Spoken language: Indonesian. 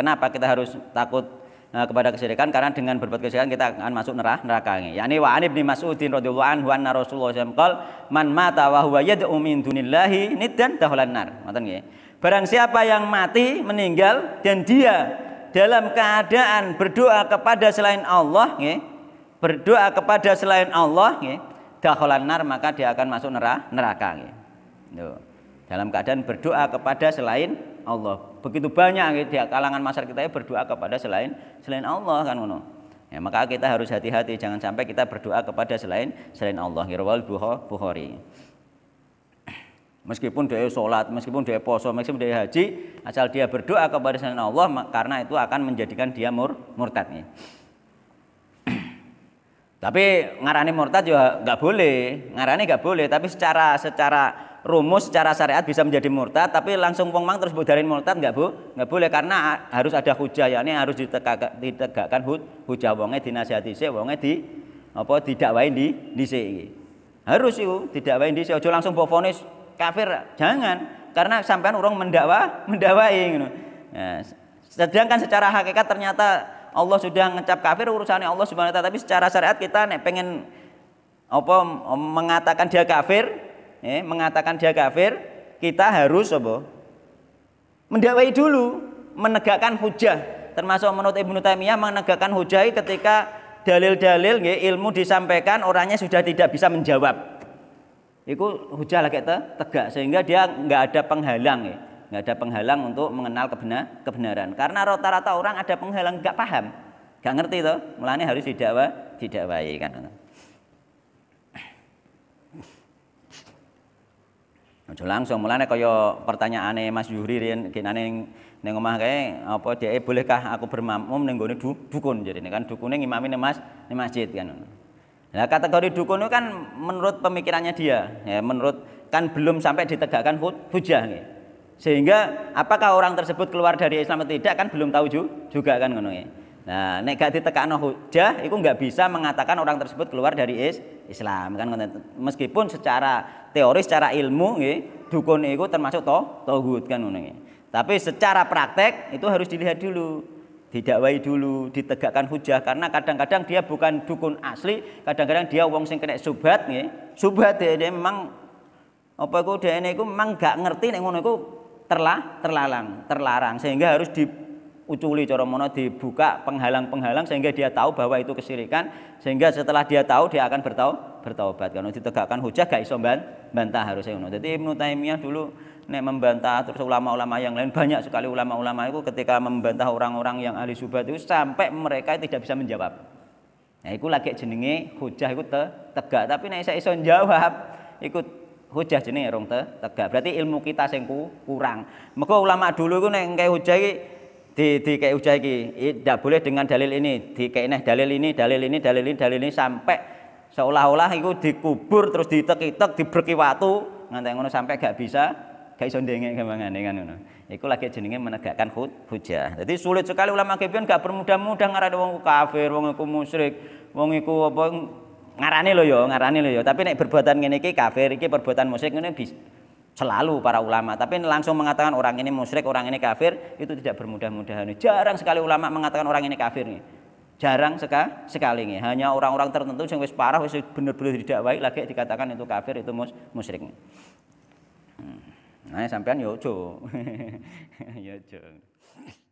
Kenapa kita harus takut eh, kepada kesyirikan? Karena dengan berbuat kesyirikan kita akan masuk neraka. neraka ini. Yani wa an ibni Mas'udin radhiyallahu anhu anna Rasulullah sallallahu alaihi wasallam man mata wa huwa yad'u min dunillahi niddan dakhalan nar. Ngoten nggih. Barang siapa yang mati meninggal dan dia dalam keadaan berdoa kepada selain Allah nggih, berdoa kepada selain Allah nggih, dakhalan nar maka dia akan masuk neraka neraka nggih. Dalam keadaan berdoa kepada selain Allah. Begitu banyak di kalangan masyarakat kita berdoa kepada selain selain Allah kan ngono. Ya, maka kita harus hati-hati jangan sampai kita berdoa kepada selain selain Allah. Rawal Bukhari. Meskipun dia sholat, meskipun dia poso, meskipun dia haji, asal dia berdoa kepada selain Allah, karena itu akan menjadikan dia mur murtad. Nih. Tapi ngarani murtad juga nggak boleh, ngarani nggak boleh. Tapi secara secara rumus secara syariat bisa menjadi murtad tapi langsung wong terus budarin murtad nggak bu nggak boleh karena harus ada hujah ya ini harus ditegakkan hud, hujah wonge dinasihati sih wonge di apa didakwain di di sini harus itu didakwain di sini langsung bofonis kafir jangan karena sampean orang mendakwa mendakwai gitu. Nah, sedangkan secara hakikat ternyata Allah sudah ngecap kafir urusannya Allah Subhanahu wa taala tapi secara syariat kita nek pengen apa mengatakan dia kafir eh, mengatakan dia kafir, kita harus apa? Mendakwai dulu, menegakkan hujah. Termasuk menurut Ibnu Taimiyah menegakkan hujah ketika dalil-dalil ilmu disampaikan orangnya sudah tidak bisa menjawab. Itu hujah lagi tegak sehingga dia nggak ada penghalang ya. Nggak ada penghalang untuk mengenal kebenar, kebenaran. Karena rata-rata orang ada penghalang nggak paham, nggak ngerti itu, Mulanya harus didakwa, didakwai kan. Aja langsung mulane kaya pertanyaane Mas Yuri riyen genane ning omah kae apa dhek bolehkah aku bermakmum ning gone du, dukun jadi kan dukune ngimami ning Mas ning masjid kan. Nah kategori dukun itu kan menurut pemikirannya dia, ya menurut kan belum sampai ditegakkan hujah nih. Sehingga apakah orang tersebut keluar dari Islam atau tidak kan belum tahu juga kan ngono Nah, nek gak ditekakno hujah iku nggak bisa mengatakan orang tersebut keluar dari is Islam kan meskipun secara teori secara ilmu nggih dukun itu termasuk to tauhid kan ngono Tapi secara praktek itu harus dilihat dulu. Didakwai dulu, ditegakkan hujah karena kadang-kadang dia bukan dukun asli, kadang-kadang dia wong sing kena subhat nggih. Subhat dia, ya, dia memang apa iku dene iku memang gak ngerti nek ngono iku terlah terlalang, terlarang sehingga harus di Uculi cara mono dibuka penghalang-penghalang sehingga dia tahu bahwa itu kesirikan sehingga setelah dia tahu dia akan bertau bertaubat karena ditegakkan hujah gak iso bantah harusnya ngono. Jadi Ibnu Taimiyah dulu nek membantah terus ulama-ulama yang lain banyak sekali ulama-ulama itu ketika membantah orang-orang yang ahli subhat itu sampai mereka tidak bisa menjawab. Nah, itu lagi jenenge hujah itu te, tegak tapi nek iso iso jawab ikut hujah jenenge rong te, tegak. Berarti ilmu kita sing kurang. Mergo ulama dulu iku nek engke hujah iki di di kayak ujah iki tidak boleh dengan dalil ini di kayak neh dalil ini dalil ini dalil ini dalil ini sampai seolah-olah itu dikubur terus ditek-tek diberki waktu nganteng ngono sampai gak bisa gak iso ndenge gampangane kan ngono Iku lagi jenenge menegakkan hujah. Jadi sulit sekali ulama kebian gak bermudah-mudah ngarani wong kafir, wong iku musyrik, wong iku apa ngarani lho ya, ngarani lho ya. Tapi nek perbuatan ngene iki kafir, iki perbuatan musyrik ngene bisa selalu para ulama tapi langsung mengatakan orang ini musyrik orang ini kafir itu tidak bermudah-mudahan jarang sekali ulama mengatakan orang ini kafir nih jarang seka, sekali nih hanya orang-orang tertentu yang wis parah wis bener-bener tidak baik lagi dikatakan itu kafir itu mus, musyrik hmm. nah sampean yo